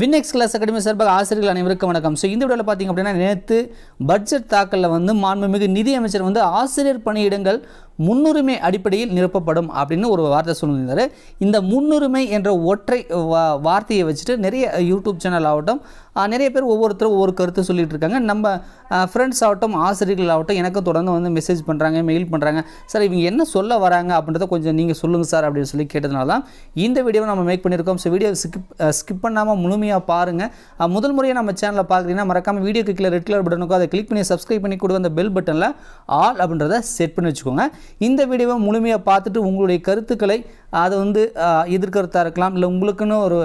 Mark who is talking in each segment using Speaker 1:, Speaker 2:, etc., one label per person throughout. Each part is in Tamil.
Speaker 1: வின்எக்ஸ் கிளாஸ் அகாடமி சார்பாக ஆசிரியர்கள் அனைவருக்கும் வணக்கம் ஸோ இந்த வீடியோவில் பார்த்திங்க அப்படின்னா நேற்று பட்ஜெட் தாக்கலில் வந்து மாண்புமிகு நிதியமைச்சர் வந்து ஆசிரியர் பணியிடங்கள் முன்னுரிமை அடிப்படையில் நிரப்பப்படும் அப்படின்னு ஒரு வார்த்தை சொல்லியிருந்தார் இந்த முன்னுரிமை என்ற ஒற்றை வார்த்தையை வச்சுட்டு நிறைய யூடியூப் சேனல் ஆகட்டும் நிறைய பேர் ஒவ்வொருத்தரும் ஒவ்வொரு கருத்து சொல்லிட்டு இருக்காங்க நம்ம ஃப்ரெண்ட்ஸ் ஆகட்டும் ஆசிரியர்கள் ஆகட்டும் எனக்கும் தொடர்ந்து வந்து மெசேஜ் பண்ணுறாங்க மெயில் பண்ணுறாங்க சார் இவங்க என்ன சொல்ல வராங்க அப்படின்றத கொஞ்சம் நீங்கள் சொல்லுங்கள் சார் அப்படின்னு சொல்லி கேட்டதுனால தான் இந்த வீடியோவை நம்ம மேக் பண்ணியிருக்கோம் ஸோ வீடியோ ஸ்கிப் ஸ்கிப் பண்ணாமல் முழுமையாக பாருங்கள் முதல் முறையாக நம்ம சேனலில் பார்க்குறீங்கன்னா மறக்காமல் வீடியோக்கு கீழே ரெட் கலர் பட்டனுக்கும் அதை கிளிக் பண்ணி சப்ஸ்கிரைப் பண்ணி கொடுக்க அந்த பெல் பட்டனில் ஆல் அப்படின்றத செட் பண்ணி வச்சுக்கோங்க இந்த வீடியோவை முழுமையாக பார்த்துட்டு உங்களுடைய கருத்துக்களை அதை வந்து எதிர்கருத்தாக இருக்கலாம் இல்லை உங்களுக்குன்னு ஒரு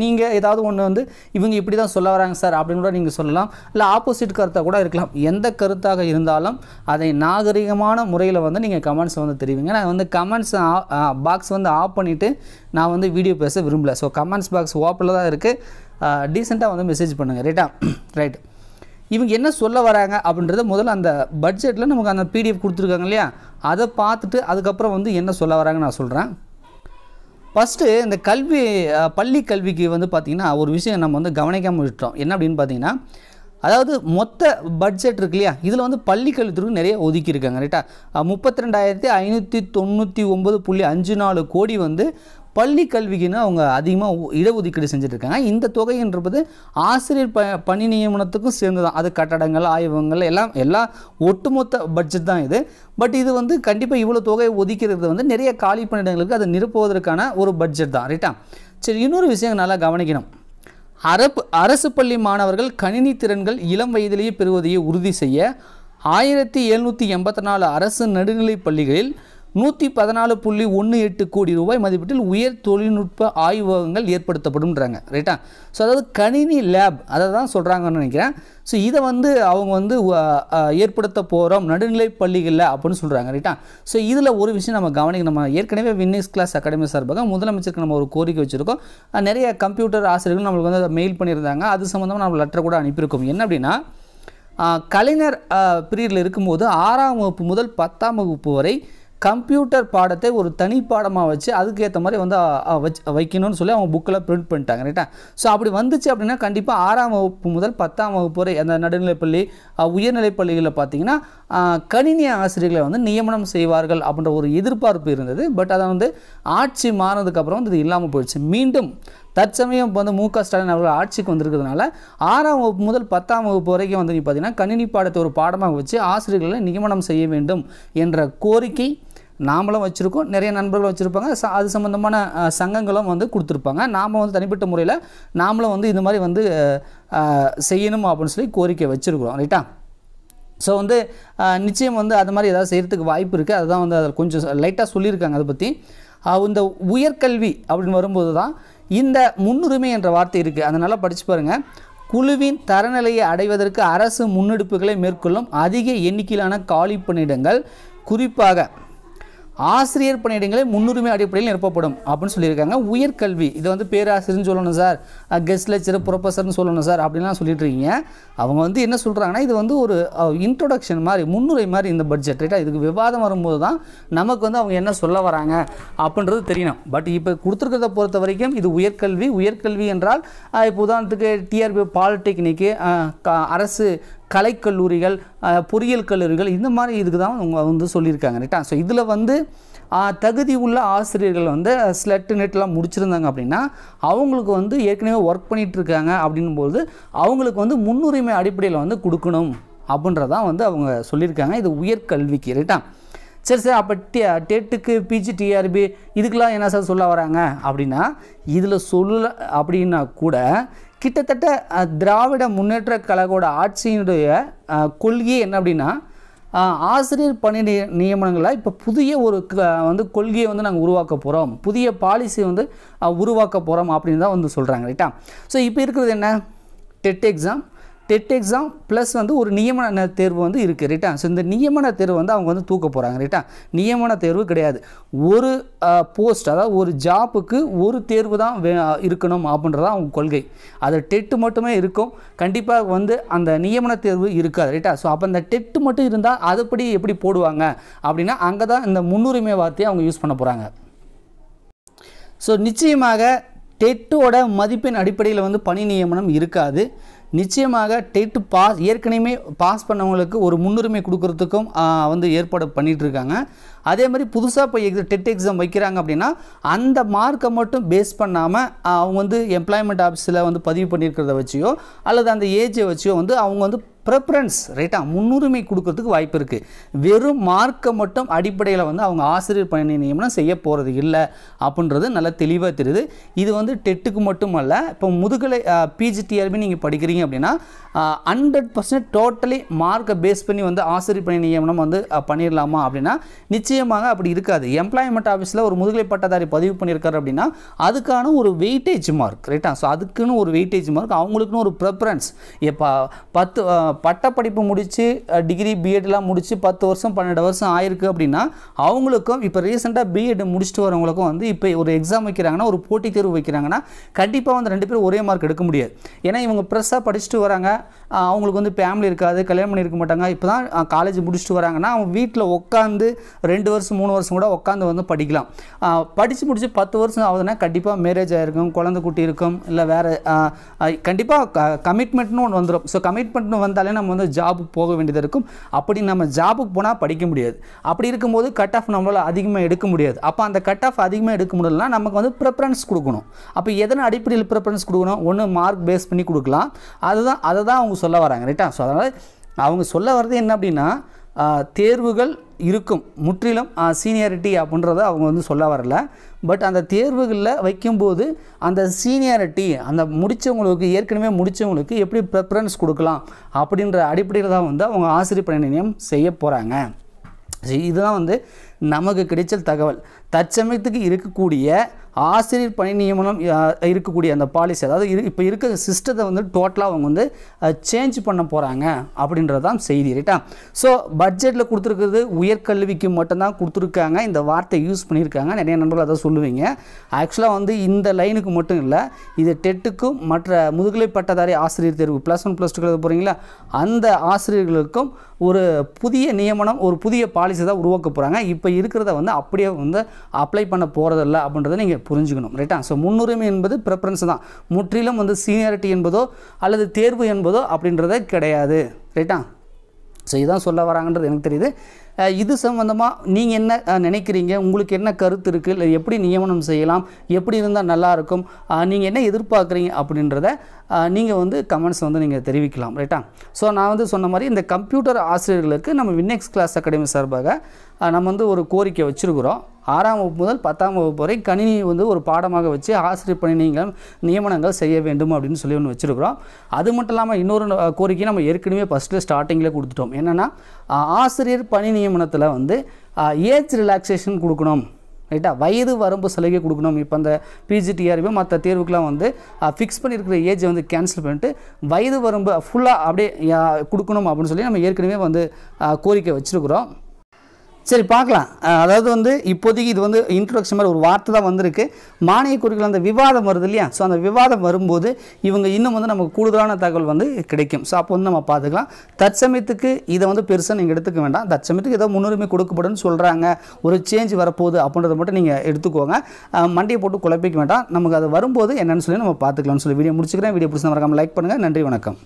Speaker 1: நீங்கள் ஏதாவது ஒன்று வந்து இவங்க இப்படி தான் சொல்ல வராங்க சார் அப்படின்னு கூட நீங்கள் சொல்லலாம் இல்லை ஆப்போசிட் கருத்தாக கூட இருக்கலாம் எந்த கருத்தாக இருந்தாலும் அதை நாகரிகமான முறையில் வந்து நீங்கள் கமெண்ட்ஸ் வந்து தெரிவிங்க நான் வந்து கமெண்ட்ஸ் பாக்ஸ் வந்து ஆஃப் பண்ணிவிட்டு நான் வந்து வீடியோ பேச விரும்பலை ஸோ கமெண்ட்ஸ் பாக்ஸ் ஓப்பனில் தான் இருக்குது டீசெண்டாக வந்து மெசேஜ் பண்ணுங்கள் ரைட்டா ரைட் இவங்க என்ன சொல்ல வராங்க அப்படின்றத முதல்ல அந்த பட்ஜெட்டில் நமக்கு அந்த பிடிஎஃப் கொடுத்துருக்காங்க இல்லையா அதை பார்த்துட்டு அதுக்கப்புறம் வந்து என்ன சொல்ல வராங்கன்னு நான் சொல்கிறேன் ஃபஸ்ட்டு இந்த கல்வி பள்ளி கல்விக்கு வந்து பார்த்திங்கன்னா ஒரு விஷயம் நம்ம வந்து கவனிக்காமல் விட்டுறோம் என்ன அப்படின்னு பார்த்திங்கன்னா அதாவது மொத்த பட்ஜெட் இருக்கு இல்லையா இதில் வந்து கல்வித்துறை நிறைய ஒதுக்கியிருக்காங்க ரைட்டா முப்பத்தி ரெண்டாயிரத்தி ஐநூற்றி தொண்ணூற்றி ஒம்பது புள்ளி அஞ்சு நாலு கோடி வந்து பள்ளி கல்விக்குன்னு அவங்க அதிகமாக இடஒதுக்கீடு செஞ்சுட்ருக்காங்க இந்த தொகைன்றது ஆசிரியர் ப பணி நியமனத்துக்கும் சேர்ந்து தான் அது கட்டடங்கள் ஆய்வகங்கள் எல்லாம் எல்லாம் ஒட்டுமொத்த பட்ஜெட் தான் இது பட் இது வந்து கண்டிப்பாக இவ்வளோ தொகையை ஒதுக்கிறது வந்து நிறைய காலி பணியிடங்களுக்கு அதை நிரப்புவதற்கான ஒரு பட்ஜெட் தான் ரைட்டா சரி இன்னொரு விஷயம் நல்லா கவனிக்கணும் அரபு அரசு பள்ளி மாணவர்கள் கணினி திறன்கள் இளம் வயதிலேயே பெறுவதையே உறுதி செய்ய ஆயிரத்தி எழுநூற்றி எண்பத்தி நாலு அரசு நடுநிலைப் பள்ளிகளில் நூற்றி பதினாலு புள்ளி ஒன்று எட்டு கோடி ரூபாய் மதிப்பீட்டில் உயர் தொழில்நுட்ப ஆய்வகங்கள் ஏற்படுத்தப்படும்ன்றாங்க ரைட்டா ஸோ அதாவது கணினி லேப் அதை தான் சொல்கிறாங்கன்னு நினைக்கிறேன் ஸோ இதை வந்து அவங்க வந்து ஏற்படுத்த போகிறோம் நடுநிலை பள்ளிகளில் அப்படின்னு சொல்கிறாங்க ரைட்டா ஸோ இதில் ஒரு விஷயம் நம்ம கவனிக்கணும் நம்ம ஏற்கனவே வின்னிஸ் கிளாஸ் அகாடமி சார்பாக முதலமைச்சருக்கு நம்ம ஒரு கோரிக்கை வச்சுருக்கோம் நிறைய கம்ப்யூட்டர் ஆசிரியர்கள் நம்மளுக்கு வந்து மெயில் பண்ணியிருந்தாங்க அது சம்மந்தமாக நம்ம லெட்டர் கூட அனுப்பியிருக்கோம் என்ன அப்படின்னா கலைஞர் பீரியடில் இருக்கும்போது ஆறாம் வகுப்பு முதல் பத்தாம் வகுப்பு வரை கம்ப்யூட்டர் பாடத்தை ஒரு தனி பாடமாக வச்சு அதுக்கேற்ற மாதிரி வந்து வச்சு வைக்கணும்னு சொல்லி அவங்க புக்கில் பிரிண்ட் பண்ணிட்டாங்க ரைட்டா ஸோ அப்படி வந்துச்சு அப்படின்னா கண்டிப்பாக ஆறாம் வகுப்பு முதல் பத்தாம் வகுப்பு வரை அந்த நடுநிலைப்பள்ளி உயர்நிலைப்பள்ளிகளில் பார்த்தீங்கன்னா கணினி ஆசிரியர்களை வந்து நியமனம் செய்வார்கள் அப்படின்ற ஒரு எதிர்பார்ப்பு இருந்தது பட் அதை வந்து ஆட்சி மாறினதுக்கப்புறம் வந்து இது இல்லாமல் போயிடுச்சு மீண்டும் தற்சமயம் இப்போ வந்து மு க ஸ்டாலின் அவர்கள் ஆட்சிக்கு வந்திருக்கிறதுனால ஆறாம் வகுப்பு முதல் பத்தாம் வகுப்பு வரைக்கும் வந்து பார்த்தீங்கன்னா கணினி பாடத்தை ஒரு பாடமாக வச்சு ஆசிரியர்களை நியமனம் செய்ய வேண்டும் என்ற கோரிக்கை நாமளும் வச்சுருக்கோம் நிறைய நண்பர்கள் வச்சுருப்பாங்க அது சம்மந்தமான சங்கங்களும் வந்து கொடுத்துருப்பாங்க நாம் வந்து தனிப்பட்ட முறையில் நாமளும் வந்து இந்த மாதிரி வந்து செய்யணும் அப்படின்னு சொல்லி கோரிக்கை வச்சுருக்குறோம் ரைட்டா ஸோ வந்து நிச்சயம் வந்து அது மாதிரி ஏதாவது செய்கிறதுக்கு வாய்ப்பு இருக்குது அதுதான் வந்து அதில் கொஞ்சம் லைட்டாக சொல்லியிருக்காங்க அதை பற்றி இந்த உயர்கல்வி அப்படின்னு வரும்போது தான் இந்த முன்னுரிமை என்ற வார்த்தை இருக்குது அதனால் படித்து பாருங்கள் குழுவின் தரநிலையை அடைவதற்கு அரசு முன்னெடுப்புகளை மேற்கொள்ளும் அதிக எண்ணிக்கையிலான காலி பணியிடங்கள் குறிப்பாக ஆசிரியர் பணியிடங்களே முன்னுரிமை அடிப்படையில் நிரப்பப்படும் அப்படின்னு சொல்லியிருக்காங்க உயர்கல்வி இதை வந்து பேராசிரியர்னு சொல்லணும் சார் கெஸ்ட் லெக்சர் ப்ரொஃபஸர்னு சொல்லணும் சார் அப்படின்லாம் சொல்லிட்டு இருக்கீங்க அவங்க வந்து என்ன சொல்கிறாங்கன்னா இது வந்து ஒரு இன்ட்ரொடக்ஷன் மாதிரி முன்னுரை மாதிரி இந்த பட்ஜெட் ரைட்டாக இதுக்கு விவாதம் வரும்போது தான் நமக்கு வந்து அவங்க என்ன சொல்ல வராங்க அப்படின்றது தெரியணும் பட் இப்போ கொடுத்துருக்கிறத பொறுத்த வரைக்கும் இது உயர்கல்வி உயர்கல்வி என்றால் இப்போ உதாரணத்துக்கு டிஆர்பி பாலிடெக்னிக்கு அரசு கலைக்கல்லூரிகள் பொறியியல் கல்லூரிகள் இந்த மாதிரி இதுக்கு தான் அவங்க வந்து சொல்லியிருக்காங்க ரைட்டா ஸோ இதில் வந்து தகுதி உள்ள ஆசிரியர்கள் வந்து ஸ்லெட் நெட்லாம் முடிச்சிருந்தாங்க அப்படின்னா அவங்களுக்கு வந்து ஏற்கனவே ஒர்க் பண்ணிகிட்டு இருக்காங்க அப்படின்னும்போது அவங்களுக்கு வந்து முன்னுரிமை அடிப்படையில் வந்து கொடுக்கணும் அப்படின்றதான் வந்து அவங்க சொல்லியிருக்காங்க இது உயர்கல்விக்கு ரைட்டா சரி சார் அப்போ டி டெட்டுக்கு பிஜி டிஆர்பி இதுக்கெலாம் என்ன சார் சொல்ல வராங்க அப்படின்னா இதில் சொல்ல அப்படின்னா கூட கிட்டத்தட்ட திராவிட முன்னேற்ற கழகோட ஆட்சியினுடைய கொள்கை என்ன அப்படின்னா ஆசிரியர் பணி நியமனங்களை இப்போ புதிய ஒரு வந்து கொள்கையை வந்து நாங்கள் உருவாக்க போகிறோம் புதிய பாலிசி வந்து உருவாக்க போகிறோம் அப்படின்னு தான் வந்து சொல்கிறாங்க ரைட்டா ஸோ இப்போ இருக்கிறது என்ன TET exam TET exam plus வந்து ஒரு நியமன தேர்வு வந்து இருக்குது ரைட்டா ஸோ இந்த நியமன தேர்வு வந்து அவங்க வந்து தூக்க போகிறாங்க ரைட்டா நியமன தேர்வு கிடையாது ஒரு போஸ்ட் அதாவது ஒரு ஜாப்புக்கு ஒரு தேர்வு தான் இருக்கணும் அப்படின்றதான் அவங்க கொள்கை அது டெட்டு மட்டுமே இருக்கும் கண்டிப்பாக வந்து அந்த நியமன தேர்வு இருக்காது ரைட்டா ஸோ அப்போ அந்த டெட்டு மட்டும் இருந்தால் அதுபடி எப்படி போடுவாங்க அப்படின்னா அங்கே தான் இந்த முன்னுரிமை வார்த்தையை அவங்க யூஸ் பண்ண போகிறாங்க ஸோ நிச்சயமாக டெட்டோட மதிப்பெண் அடிப்படையில் வந்து பணி நியமனம் இருக்காது நிச்சயமாக டெட் பாஸ் ஏற்கனவே பாஸ் பண்ணவங்களுக்கு ஒரு முன்னுரிமை கொடுக்கறதுக்கும் வந்து ஏற்பாடு பண்ணிகிட்ருக்காங்க அதே மாதிரி புதுசாக இப்போ எக்ஸ டெட் எக்ஸாம் வைக்கிறாங்க அப்படின்னா அந்த மார்க்கை மட்டும் பேஸ் பண்ணாமல் அவங்க வந்து எம்ப்ளாய்மெண்ட் ஆஃபீஸில் வந்து பதிவு பண்ணியிருக்கிறத வச்சியோ அல்லது அந்த ஏஜை வச்சியோ வந்து அவங்க வந்து ப்ரெஃபரன்ஸ் ரைட்டாக முன்னுரிமை கொடுக்கறதுக்கு வாய்ப்பு இருக்குது வெறும் மார்க்கை மட்டும் அடிப்படையில் வந்து அவங்க ஆசிரியர் பணி நியமனம் செய்ய போகிறது இல்லை அப்படின்றது நல்லா தெளிவாக தெரியுது இது வந்து டெட்டுக்கு மட்டுமல்ல இப்போ முதுகலை பிஜிடிஆர்பி நீங்கள் படிக்கிறீங்க அப்படின்னா ஹண்ட்ரட் பர்சன்ட் டோட்டலி மார்க்கை பேஸ் பண்ணி வந்து ஆசிரியர் பணி நியமனம் வந்து பண்ணிடலாமா அப்படின்னா நிச்சயமாக அப்படி இருக்காது எம்ப்ளாய்மெண்ட் ஆஃபீஸில் ஒரு முதுகலை பட்டதாரி பதிவு பண்ணியிருக்காரு அப்படின்னா அதுக்கான ஒரு வெயிட்டேஜ் மார்க் ரைட்டா ஸோ அதுக்குன்னு ஒரு வெயிட்டேஜ் மார்க் அவங்களுக்குன்னு ஒரு ப்ரெஃபரன்ஸ் இப்போ பத்து பட்டப்படிப்பு முடித்து டிகிரி பிஎட்லாம் முடித்து பத்து வருஷம் பன்னெண்டு வருஷம் ஆயிருக்கு அப்படின்னா அவங்களுக்கும் இப்போ ரீசெண்டாக பிஎட் முடிச்சுட்டு வரவங்களுக்கும் வந்து இப்போ ஒரு எக்ஸாம் வைக்கிறாங்கன்னா ஒரு போட்டித் தேர்வு வைக்கிறாங்கன்னா கண்டிப்பாக வந்து ரெண்டு பேரும் ஒரே மார்க் எடுக்க முடியாது ஏன்னா இவங்க ப்ரெஸ்ஸாக படிச்சுட்டு வராங்க அவங்களுக்கு வந்து ஃபேமிலி இருக்காது கல்யாணம் பண்ணியிருக்க மாட்டாங்க இப்போ தான் காலேஜ் முடிச்சுட்டு வராங்கன்னா அவங்க வீட்டில் உட்காந்து ரெண்டு வருஷம் மூணு வருஷம் கூட உட்காந்து வந்து படிக்கலாம் படித்து முடிச்சு பத்து வருஷம் ஆகுதுன்னா கண்டிப்பாக மேரேஜ் ஆகிருக்கும் குழந்தை குட்டி இருக்கும் இல்லை வேறு கண்டிப்பாக கமிட்மெண்ட்னு ஒன்று வந்துடும் ஸோ கமிட்மெண்ட்னு வந்தால் இருந்தாலே நம்ம வந்து ஜாபுக்கு போக வேண்டியது இருக்கும் அப்படி நம்ம ஜாபுக்கு போனால் படிக்க முடியாது அப்படி இருக்கும்போது கட் ஆஃப் நம்மளால் அதிகமாக எடுக்க முடியாது அப்போ அந்த கட் ஆஃப் அதிகமாக எடுக்க முடியலன்னா நமக்கு வந்து ப்ரிஃபரன்ஸ் கொடுக்கணும் அப்போ எதனை அடிப்படையில் ப்ரிஃபரன்ஸ் கொடுக்கணும் ஒன்று மார்க் பேஸ் பண்ணி கொடுக்கலாம் அதுதான் அதை தான் அவங்க சொல்ல வராங்க ரைட்டா ஸோ அதனால் அவங்க சொல்ல வர்றது என்ன அப்படின்னா தேர்வுகள் இருக்கும் முற்றிலும் சீனியாரிட்டி அப்படின்றத அவங்க வந்து சொல்ல வரல பட் அந்த தேர்வுகளில் வைக்கும்போது அந்த சீனியாரிட்டி அந்த முடித்தவங்களுக்கு ஏற்கனவே முடித்தவங்களுக்கு எப்படி ப்ரிஃபரன்ஸ் கொடுக்கலாம் அப்படின்ற அடிப்படையில் தான் வந்து அவங்க ஆசிரியர் பணி நியமனம் செய்ய போகிறாங்க இதுதான் வந்து நமக்கு கிடைச்சல் தகவல் தற்சமயத்துக்கு இருக்கக்கூடிய ஆசிரியர் பணி நியமனம் இருக்கக்கூடிய அந்த பாலிசி அதாவது இரு இப்போ இருக்க சிஸ்டத்தை வந்து டோட்டலாக அவங்க வந்து சேஞ்ச் பண்ண போகிறாங்க அப்படின்றது தான் செய்தி ரைட்டா ஸோ பட்ஜெட்டில் கொடுத்துருக்கிறது உயர்கல்விக்கு மட்டும்தான் கொடுத்துருக்காங்க இந்த வார்த்தை யூஸ் பண்ணியிருக்காங்க நிறைய நண்பர்கள் அதை சொல்லுவீங்க ஆக்சுவலாக வந்து இந்த லைனுக்கு மட்டும் இல்லை இது டெட்டுக்கும் மற்ற முதுகலை பட்டதாரி ஆசிரியர் தேர்வு ப்ளஸ் ஒன் ப்ளஸ் டூ போகிறீங்களா அந்த ஆசிரியர்களுக்கும் ஒரு புதிய நியமனம் ஒரு புதிய பாலிசி தான் உருவாக்க போகிறாங்க இப்போ இப்போ இருக்கிறத வந்து அப்படியே வந்து அப்ளை பண்ண போகிறதில்ல அப்படின்றத நீங்கள் புரிஞ்சுக்கணும் ரைட்டா ஸோ முன்னுரிமை என்பது ப்ரிஃபரன்ஸ் தான் முற்றிலும் வந்து சீனியாரிட்டி என்பதோ அல்லது தேர்வு என்பதோ அப்படின்றத கிடையாது ரைட்டா ஸோ இதுதான் சொல்ல வராங்கன்றது எனக்கு தெரியுது இது சம்மந்தமாக நீங்கள் என்ன நினைக்கிறீங்க உங்களுக்கு என்ன கருத்து இருக்குது இல்லை எப்படி நியமனம் செய்யலாம் எப்படி இருந்தால் நல்லாயிருக்கும் நீங்கள் என்ன எதிர்பார்க்குறீங்க அப்படின்றத நீங்கள் வந்து கமெண்ட்ஸ் வந்து நீங்கள் தெரிவிக்கலாம் ரைட்டா ஸோ நான் வந்து சொன்ன மாதிரி இந்த கம்ப்யூட்டர் ஆசிரியர்களுக்கு நம்ம வின்னெக்ஸ் கிளாஸ் அகாடமி சார்பாக நம்ம வந்து ஒரு கோரிக்கை வச்சுருக்குறோம் ஆறாம் வகுப்பு முதல் பத்தாம் வகுப்பு வரை கணினி வந்து ஒரு பாடமாக வச்சு ஆசிரியர் பணி நீங்கள் நியமனங்கள் செய்ய வேண்டும் அப்படின்னு சொல்லி ஒன்று வச்சுருக்கிறோம் அது மட்டும் இல்லாமல் இன்னொரு கோரிக்கை நம்ம ஏற்கனவே ஃபஸ்ட்டு ஸ்டார்டிங்கில் கொடுத்துட்டோம் என்னென்னா ஆசிரியர் பணி நியமனத்தில் வந்து ஏஜ் ரிலாக்ஸேஷன் கொடுக்கணும் ரைட்டா வயது வரம்பு சலுகை கொடுக்கணும் இப்போ அந்த பிஜிடிஆர்பி e மற்ற தேர்வுக்கெலாம் வந்து ஃபிக்ஸ் பண்ணியிருக்கிற ஏஜை வந்து கேன்சல் பண்ணிட்டு வயது வரம்பு ஃபுல்லாக அப்படியே கொடுக்கணும் அப்படின்னு சொல்லி நம்ம ஏற்கனவே வந்து கோரிக்கை வச்சுருக்குறோம் சரி பார்க்கலாம் அதாவது வந்து இப்போதைக்கு இது வந்து இன்ட்ரொடக்ஷன் மாதிரி ஒரு வார்த்தை தான் வந்திருக்கு மானிய குறிகள் அந்த விவாதம் வருது இல்லையா ஸோ அந்த விவாதம் வரும்போது இவங்க இன்னும் வந்து நமக்கு கூடுதலான தகவல் வந்து கிடைக்கும் ஸோ அப்போ வந்து நம்ம பார்த்துக்கலாம் தற்சமயத்துக்கு இதை வந்து பெருசாக நீங்கள் எடுத்துக்க வேண்டாம் தற்சமயத்துக்கு ஏதோ முன்னுரிமை கொடுக்கப்படுன்னு சொல்கிறாங்க ஒரு சேஞ்ச் வரப்போகுது அப்படின்றத மட்டும் நீங்கள் எடுத்துக்கோங்க மண்டியை போட்டு குழப்பிக்க வேண்டாம் நமக்கு அது வரும்போது என்னென்னு சொல்லி நம்ம பார்த்துக்கலாம்னு சொல்லி வீடியோ முடிச்சுக்கிறேன் வீடியோ பிடிச்சி மறக்காமல் லைக் பண்ணுங்கள் நன்றி வணக்கம்